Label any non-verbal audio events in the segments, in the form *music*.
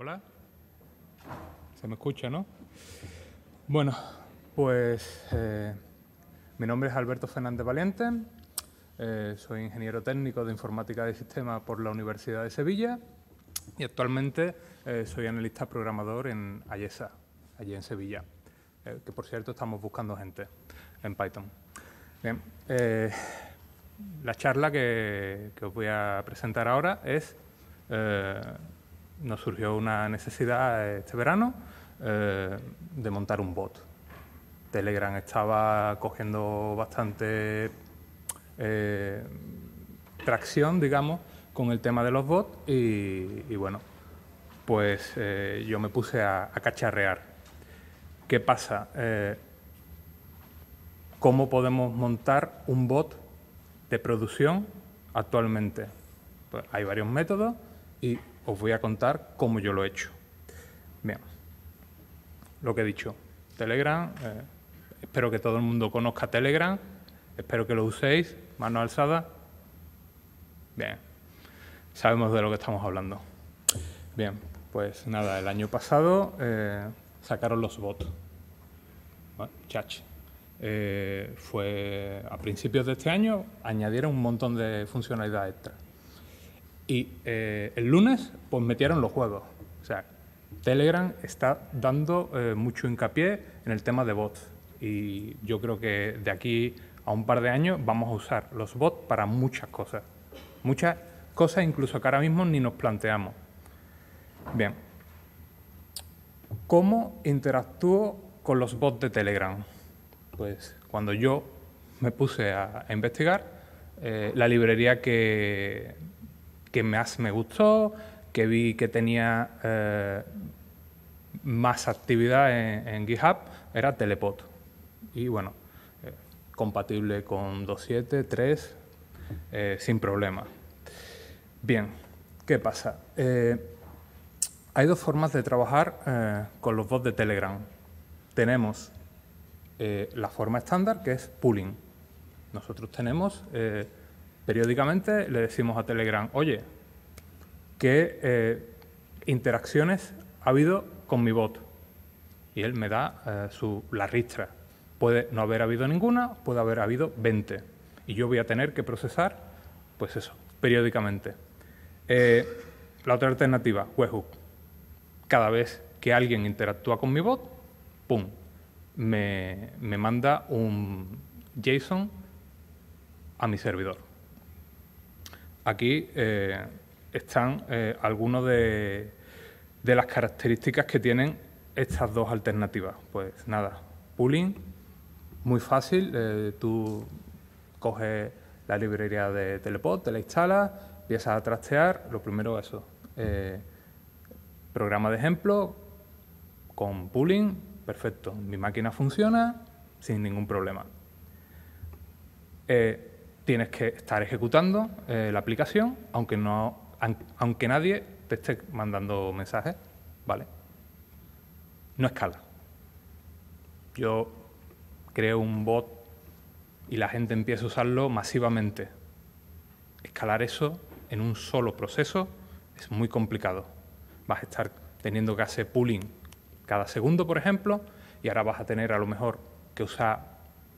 Hola. Se me escucha, ¿no? Bueno, pues eh, mi nombre es Alberto Fernández Valiente, eh, soy ingeniero técnico de informática de sistemas por la Universidad de Sevilla y actualmente eh, soy analista programador en Ayesa, allí en Sevilla, que por cierto estamos buscando gente en Python. Bien, la charla que, os voy a presentar ahora es nos surgió una necesidad este verano eh, de montar un bot. Telegram estaba cogiendo bastante eh, tracción, digamos, con el tema de los bots y, bueno, pues eh, yo me puse a, a cacharrear. ¿Qué pasa? ¿Cómo podemos montar un bot de producción actualmente? Pues hay varios métodos y os voy a contar cómo yo lo he hecho. Bien, lo que he dicho, Telegram, eh, espero que todo el mundo conozca Telegram, espero que lo uséis, mano alzada. Bien, sabemos de lo que estamos hablando. Bien, pues nada, el año pasado eh, sacaron los bots, bueno, ah, chach. Eh, fue a principios de este año, añadieron un montón de funcionalidades extra. Y eh, el lunes, pues metieron los juegos. O sea, Telegram está dando eh, mucho hincapié en el tema de bots. Y yo creo que de aquí a un par de años vamos a usar los bots para muchas cosas. Muchas cosas incluso que ahora mismo ni nos planteamos. Bien. ¿Cómo interactúo con los bots de Telegram? Pues cuando yo me puse a, investigar, eh, la librería que, que más me gustó, que vi que tenía eh, más actividad en, GitHub, era Telepod. Y bueno, eh, compatible con 2.7, 3, eh, sin problema. Bien, ¿qué pasa? hay dos formas de trabajar con los bots de Telegram. Tenemos la forma estándar, que es pooling. Nosotros tenemos periódicamente le decimos a Telegram, oye, ¿qué eh, interacciones ha habido con mi bot? Y él me da eh, su, la ristra. Puede no haber habido ninguna, puede haber habido 20. Y yo voy a tener que procesar, pues eso, periódicamente. Eh, la otra alternativa, webhook. Cada vez que alguien interactúa con mi bot, ¡pum! Me, me manda un JSON a mi servidor. Aquí eh, están eh, algunas de, las características que tienen estas dos alternativas. Pues nada, pooling, muy fácil, eh, tú coges la librería de Telepod, te la instalas, empiezas a trastear, lo primero es eso, programa de ejemplo, con pooling, perfecto, mi máquina funciona sin ningún problema tienes que estar ejecutando eh, la aplicación, aunque, no, aunque nadie te esté mandando mensajes, ¿vale? No escala. Yo creo un bot y la gente empieza a usarlo masivamente. Escalar eso en un solo proceso es muy complicado. Vas a estar teniendo que hacer pooling cada segundo, por ejemplo, y ahora vas a tener a lo mejor que usar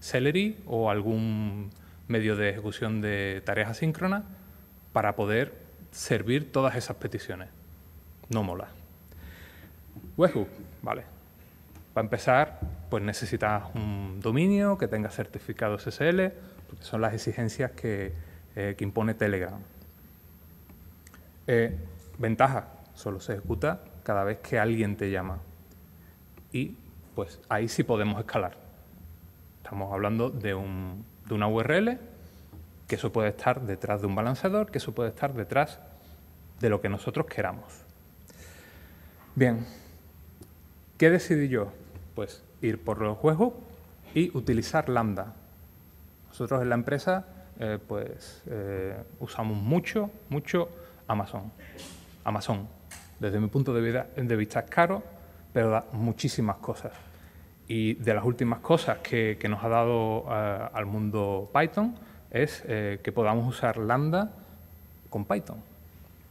Celery o algún medio de ejecución de tareas asíncronas para poder servir todas esas peticiones. No mola. Webhook, vale. Para empezar, pues necesitas un dominio que tenga certificado SSL, porque son las exigencias que, eh, impone Telegram. ventaja, solo se ejecuta cada vez que alguien te llama. Y pues ahí sí podemos escalar. Estamos hablando de un de una URL, que eso puede estar detrás de un balanceador, que eso puede estar detrás de lo que nosotros queramos. Bien, ¿qué decidí yo? Pues ir por los juegos y utilizar Lambda. Nosotros en la empresa eh, pues eh, usamos mucho, mucho Amazon. Amazon, desde mi punto de de vista es caro, pero da muchísimas cosas. Y de las últimas cosas que, nos ha dado eh, al mundo Python es eh, que podamos usar Lambda con Python.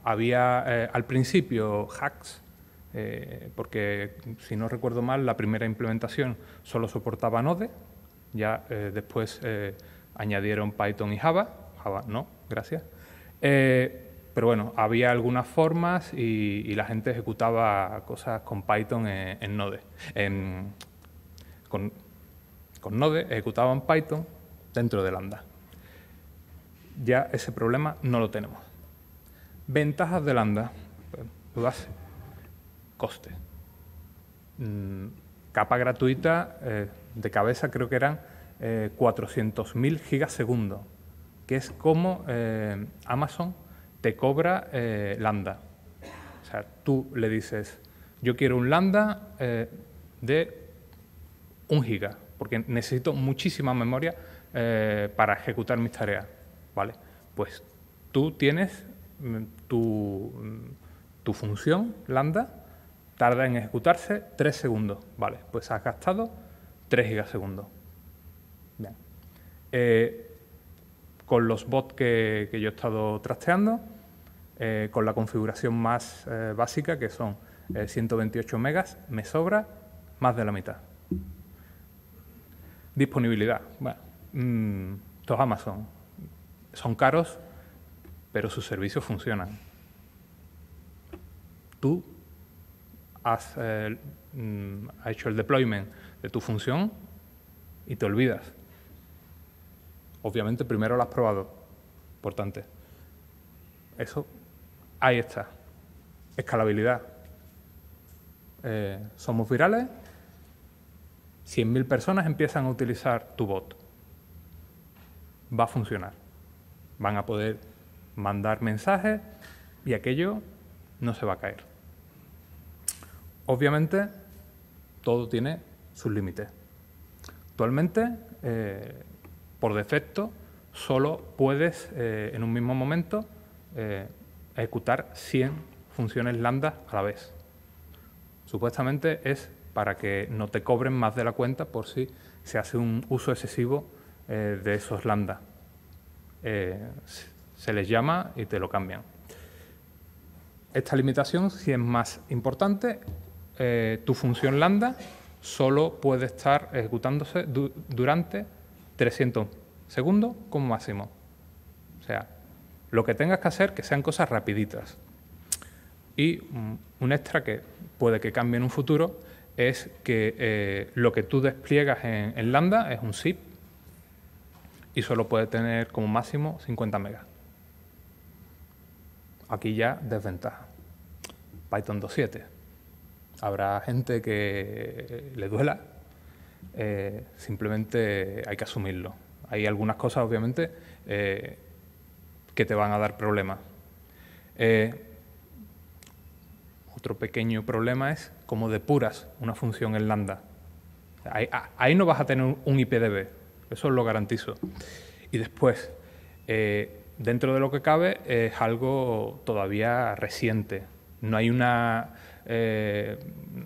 Había eh, al principio hacks, porque si no recuerdo mal, la primera implementación solo soportaba Node, ya después añadieron Python y Java, Java no, gracias. pero bueno, había algunas formas y, la gente ejecutaba cosas con Python en, Node, en, con, con Node ejecutaban Python dentro de Lambda. Ya ese problema no lo tenemos. Ventajas de Lambda, pues, coste. Mm, capa gratuita, eh, de cabeza creo que eran 400.000 eh, gigasegundos, que es como eh, Amazon te cobra Lambda. O sea, tú le dices, yo quiero un Lambda de un giga, porque necesito muchísima memoria eh, para ejecutar mis tareas. ¿Vale? Pues tú tienes mm, mm, tu, función lambda tarda en ejecutarse tres segundos. Vale, pues has gastado tres gigasegundos. Bien. Eh, con los bots que, yo he estado trasteando, eh, con la configuración más básica, que son 128 megas, me sobra más de la mitad. Disponibilidad. Bueno, mm, Amazon. Son caros, pero sus servicios funcionan. Tú has, eh, mm, hecho el deployment de tu función y te olvidas. Obviamente primero lo has probado. Importante. Eso, ahí está. Escalabilidad. Eh, somos virales, 100.000 personas empiezan a utilizar tu bot. Va a funcionar. Van a poder mandar mensajes y aquello no se va a caer. Obviamente, todo tiene sus límites. Actualmente, eh, por defecto, solo puedes eh, en un mismo momento eh, ejecutar 100 funciones lambda a la vez. Supuestamente es para que no te cobren más de la cuenta por si se hace un uso excesivo eh, de esos lambda. Eh, se les llama y te lo cambian. Esta limitación, si es más importante, eh, tu función lambda solo puede estar ejecutándose durante 300 segundos como máximo. O sea, lo que tengas que hacer que sean cosas rapiditas. Y mm, un extra que puede que cambie en un futuro es que eh, lo que tú despliegas en, Lambda es un zip y solo puede tener como máximo 50 megas. Aquí ya desventaja. Python 2.7. Habrá gente que le duela. Eh, simplemente hay que asumirlo. Hay algunas cosas, obviamente, eh, que te van a dar problemas. otro pequeño problema es como depuras una función en lambda. Ahí, no vas a tener un IPDB, eso lo garantizo. Y después, eh, dentro de lo que cabe, es algo todavía reciente. No hay una, eh,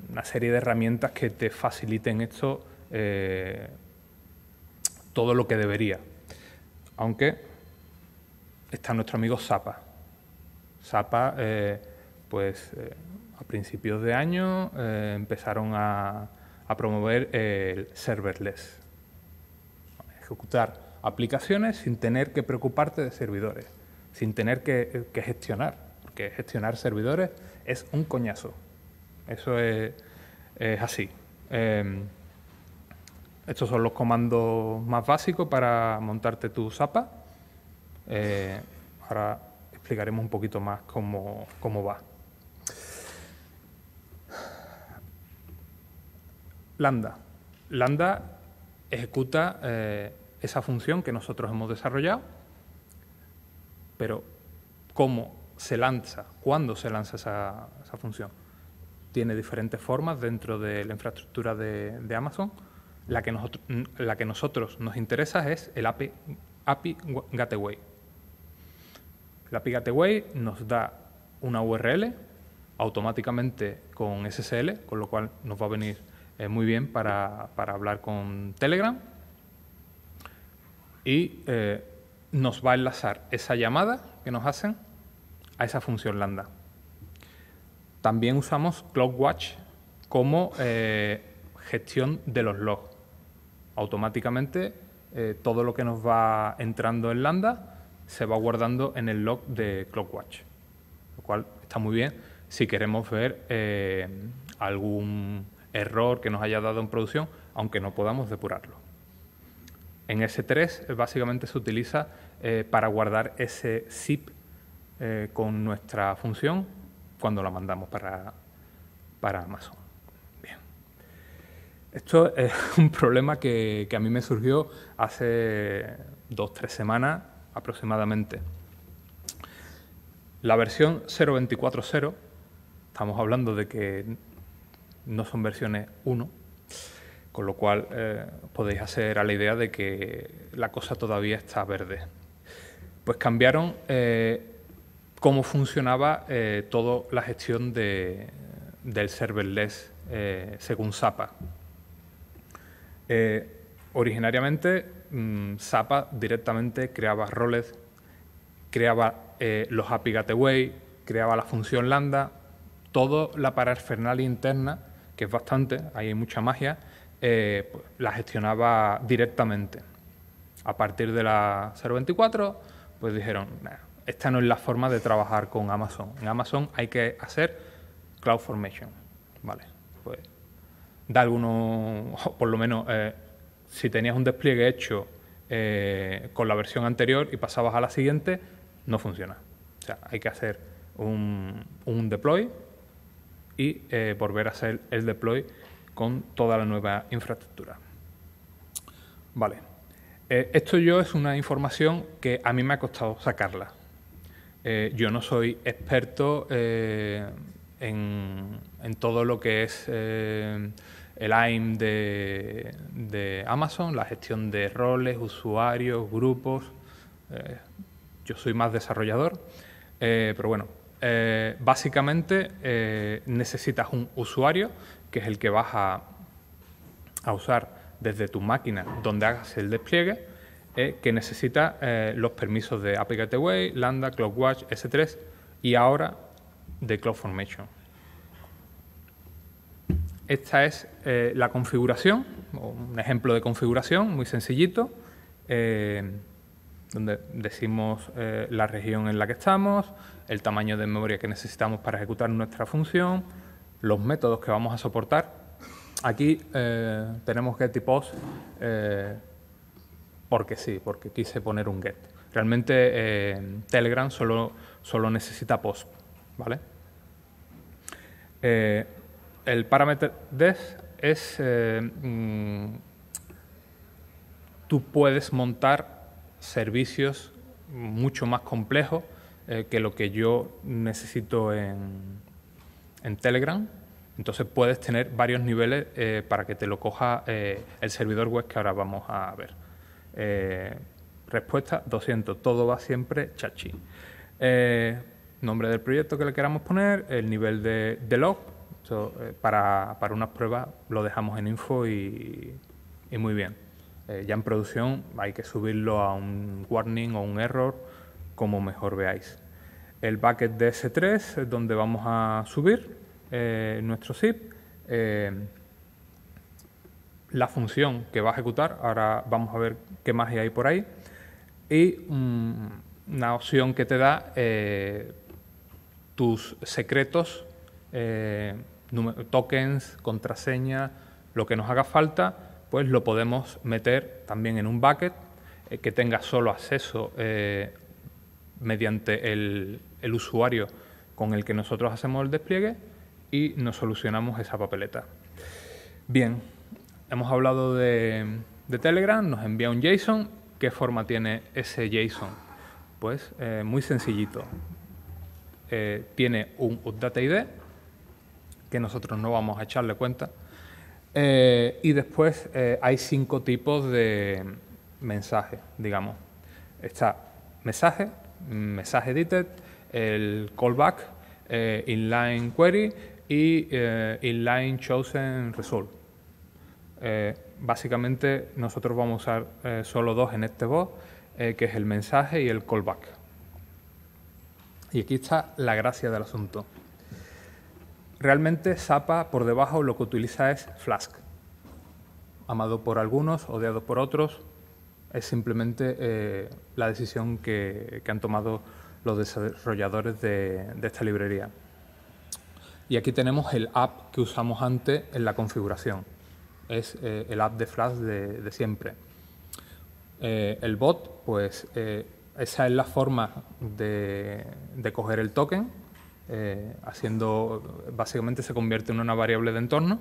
una serie de herramientas que te faciliten esto eh, todo lo que debería. Aunque está nuestro amigo Zapa. Zapa, pues a principios de año eh, empezaron a, promover el serverless. Ejecutar aplicaciones sin tener que preocuparte de servidores, sin tener que, gestionar, porque gestionar servidores es un coñazo. Eso es, así. Em, estos son los comandos más básicos para montarte tu Zapa. Eh, ahora explicaremos un poquito más cómo, cómo va. Lambda. Lambda ejecuta eh, esa función que nosotros hemos desarrollado, pero ¿cómo se lanza? ¿Cuándo se lanza esa, función? Tiene diferentes formas dentro de la infraestructura de, Amazon. La que, nosotros, nosotros nos interesa es el API, API Gateway. El API Gateway nos da una URL automáticamente con SSL, con lo cual nos va a venir eh, muy bien para, hablar con Telegram. Y eh, nos va a enlazar esa llamada que nos hacen a esa función lambda. También usamos ClockWatch como eh, gestión de los logs. Automáticamente todo lo que nos va entrando en lambda se va guardando en el log de ClockWatch, lo cual está muy bien si queremos ver algún error que nos haya dado en producción, aunque no podamos depurarlo. En S3 eh, básicamente se utiliza eh, para guardar ese zip eh, con nuestra función cuando la mandamos para, para Amazon. Esto es *laughs* un problema que, que a mí me surgió hace dos, tres semanas aproximadamente. La versión 0.24.0, estamos hablando de que no son versiones 1, con lo cual eh, podéis hacer a la idea de que la cosa todavía está verde. Pues cambiaron eh, cómo funcionaba eh, toda la gestión del serverless según SAPA. originariamente, mm, directamente creaba roles, creaba los API Gateway, creaba la función lambda, toda la parafernalia interna que es bastante, ahí hay mucha magia, eh, pues, la gestionaba directamente. A partir de la 024, pues dijeron, esta no es la forma de trabajar con Amazon. En Amazon hay que hacer cloud formation, ¿vale? Pues da algunos, por lo menos, eh, si tenías un despliegue hecho eh, con la versión anterior y pasabas a la siguiente, no funciona. O sea, hay que hacer un, un deploy y eh, volver a hacer el deploy con toda la nueva infraestructura. Vale. Eh, esto yo es una información que a mí me ha costado sacarla. Eh, yo no soy experto en, todo lo que es el AIM de, Amazon, la gestión de roles, usuarios, grupos. yo soy más desarrollador, pero bueno, eh, básicamente eh, necesitas un usuario, que es el que vas a, a usar desde tu máquina donde hagas el despliegue, eh, que necesita los permisos de API Lambda, CloudWatch, S3 y ahora de CloudFormation. Esta es la configuración, un ejemplo de configuración muy sencillito donde decimos eh, la región en la que estamos, el tamaño de memoria que necesitamos para ejecutar nuestra función, los métodos que vamos a soportar. Aquí eh, tenemos get y post eh, porque sí, porque quise poner un get. Realmente Telegram solo, solo, necesita post, ¿vale? el parámetro des es... Mm, tú puedes montar servicios mucho más complejos eh, que lo que yo necesito en, en Telegram. Entonces puedes tener varios niveles eh, para que te lo coja eh, el servidor web que ahora vamos a ver. respuesta 200. Todo va siempre chachi. nombre del proyecto que le queramos poner, el nivel de, de log. para, para unas pruebas lo dejamos en info y muy bien. Eh, ya en producción hay que subirlo a un warning o un error, como mejor veáis. El bucket de S3 es donde vamos a subir eh, nuestro zip. Eh, la función que va a ejecutar, ahora vamos a ver qué más hay por ahí. Y mm, una opción que te da tus secretos, tokens, contraseña, lo que nos haga falta pues lo podemos meter también en un bucket eh, que tenga solo acceso eh, mediante el, usuario con el que nosotros hacemos el despliegue y nos solucionamos esa papeleta. Bien, hemos hablado de, Telegram, nos envía un JSON. ¿Qué forma tiene ese JSON? Pues eh, muy sencillito. tiene un update ID que nosotros no vamos a echarle cuenta eh, y después eh, hay cinco tipos de mensaje, digamos. Está mensaje, mensaje edited, el callback, eh, inline query y inline chosen result. básicamente nosotros vamos a usar solo dos en este bot, que es el mensaje y el callback. Y aquí está la gracia del asunto. Realmente Zappa por debajo lo que utiliza es Flask. Amado por algunos, odiado por otros, es simplemente eh, la decisión que, han tomado los desarrolladores de, esta librería. Y aquí tenemos el app que usamos antes en la configuración. Es eh, el app de Flask de, siempre. Eh, el bot, pues esa es la forma de coger el token eh, haciendo, básicamente se convierte en una variable de entorno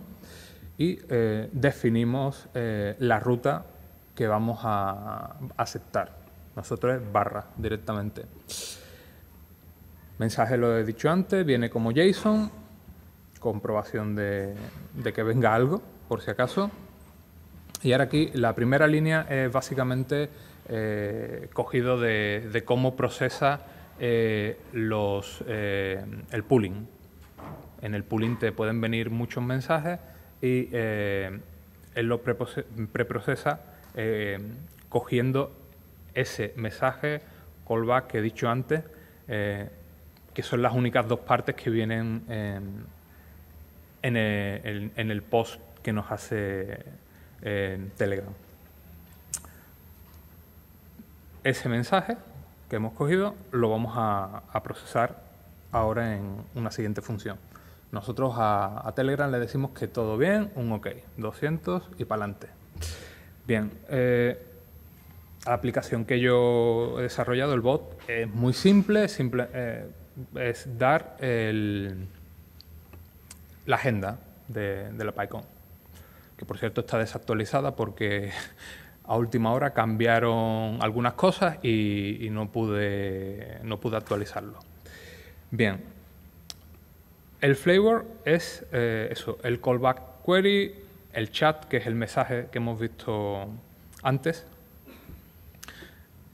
y eh, definimos eh, la ruta que vamos a aceptar. Nosotros es barra directamente. Mensaje lo he dicho antes, viene como JSON, comprobación de, que venga algo, por si acaso. Y ahora aquí la primera línea es básicamente cogido de, cómo procesa eh, los, eh, el pooling. En el pooling te pueden venir muchos mensajes y eh, él los preprocesa cogiendo ese mensaje callback que he dicho antes, que son las únicas dos partes que vienen en el, post que nos hace Telegram. Ese mensaje que hemos cogido lo vamos a, procesar ahora en una siguiente función. Nosotros a, Telegram le decimos que todo bien, un OK, 200 y para adelante. Bien, eh, la aplicación que yo he desarrollado, el bot, es muy simple, simple eh, es dar el, la agenda de, de la PyCon, que por cierto está desactualizada porque a última hora cambiaron algunas cosas y, no, pude, no pude actualizarlo. Bien, el flavor es eh, eso, el callback query, el chat, que es el mensaje que hemos visto antes.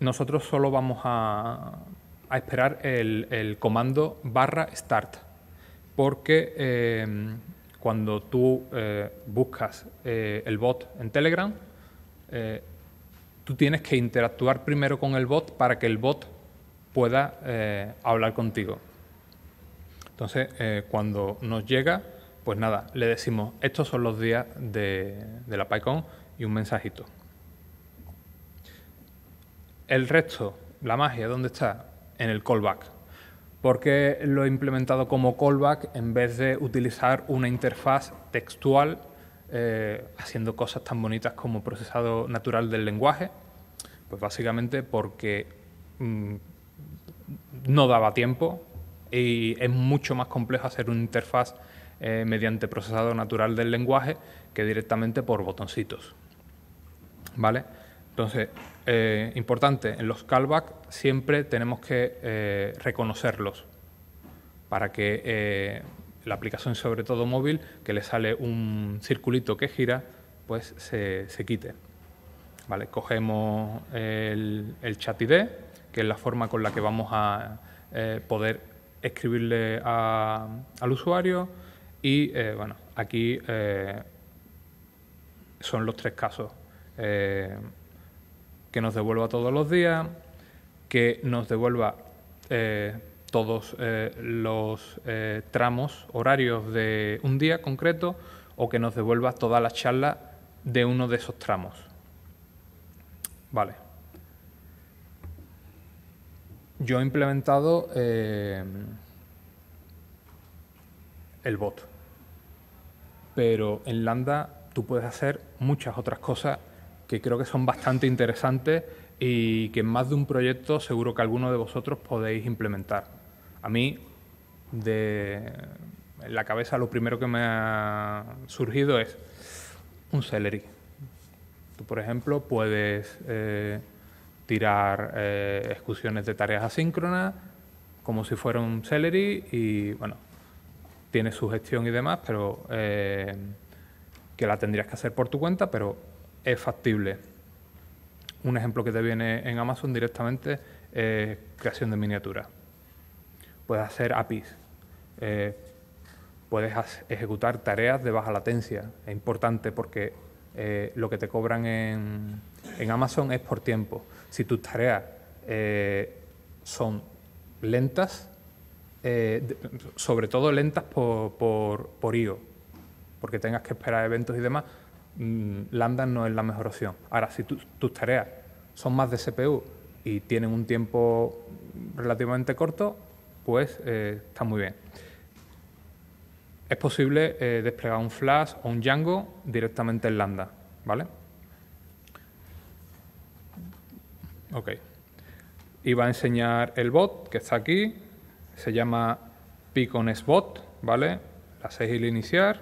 Nosotros solo vamos a, a esperar el, el, comando barra start, porque eh, cuando tú eh, buscas el bot en Telegram, eh, tú tienes que interactuar primero con el bot para que el bot pueda eh, hablar contigo. Entonces, eh, cuando nos llega, pues nada, le decimos, estos son los días de, la PyCon y un mensajito. El resto, la magia, ¿dónde está? En el callback. Porque lo he implementado como callback en vez de utilizar una interfaz textual eh, haciendo cosas tan bonitas como procesado natural del lenguaje, pues básicamente porque mm, no daba tiempo y es mucho más complejo hacer una interfaz eh, mediante procesado natural del lenguaje que directamente por botoncitos. ¿Vale? Entonces, eh, importante, en los callbacks siempre tenemos que reconocerlos para que la aplicación sobre todo móvil, que le sale un circulito que gira, pues se, quite. Vale, cogemos el, el, chat ID, que es la forma con la que vamos a eh, poder escribirle al usuario y eh, bueno, aquí eh, son los tres casos. que nos devuelva todos los días, que nos devuelva eh, todos eh, los eh, tramos horarios de un día concreto o que nos devuelva toda la charla de uno de esos tramos. Vale. Yo he implementado eh, el bot, pero en Lambda tú puedes hacer muchas otras cosas que creo que son bastante interesantes y que en más de un proyecto seguro que alguno de vosotros podéis implementar. A mí, de la cabeza, lo primero que me ha surgido es un celery. Tú, por ejemplo, puedes eh, tirar eh, excursiones de tareas asíncronas como si fuera un celery y, bueno, tiene su gestión y demás, pero eh, que la tendrías que hacer por tu cuenta, pero es factible. Un ejemplo que te viene en Amazon directamente es creación de miniatura puedes hacer APIs, eh, puedes ejecutar tareas de baja latencia. Es importante porque eh, lo que te cobran en, Amazon es por tiempo. Si tus tareas eh, son lentas, sobre todo lentas por, por, IO, porque tengas que esperar eventos y demás, mm, Lambda no es la mejor opción. Ahora, si tus tareas son más de CPU y tienen un tiempo relativamente corto, pues eh, está muy bien. Es posible eh, desplegar un Flash o un Django directamente en Lambda, ¿vale? Ok. Y va a enseñar el bot que está aquí. Se llama spot ¿vale? La 6 y iniciar,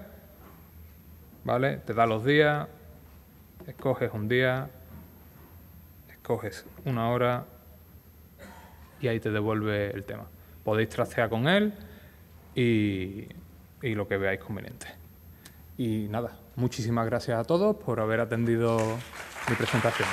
¿vale? Te da los días, escoges un día, escoges una hora y ahí te devuelve el tema. Podéis trastear con él y, y lo que veáis conveniente. Y nada, muchísimas gracias a todos por haber atendido mi presentación.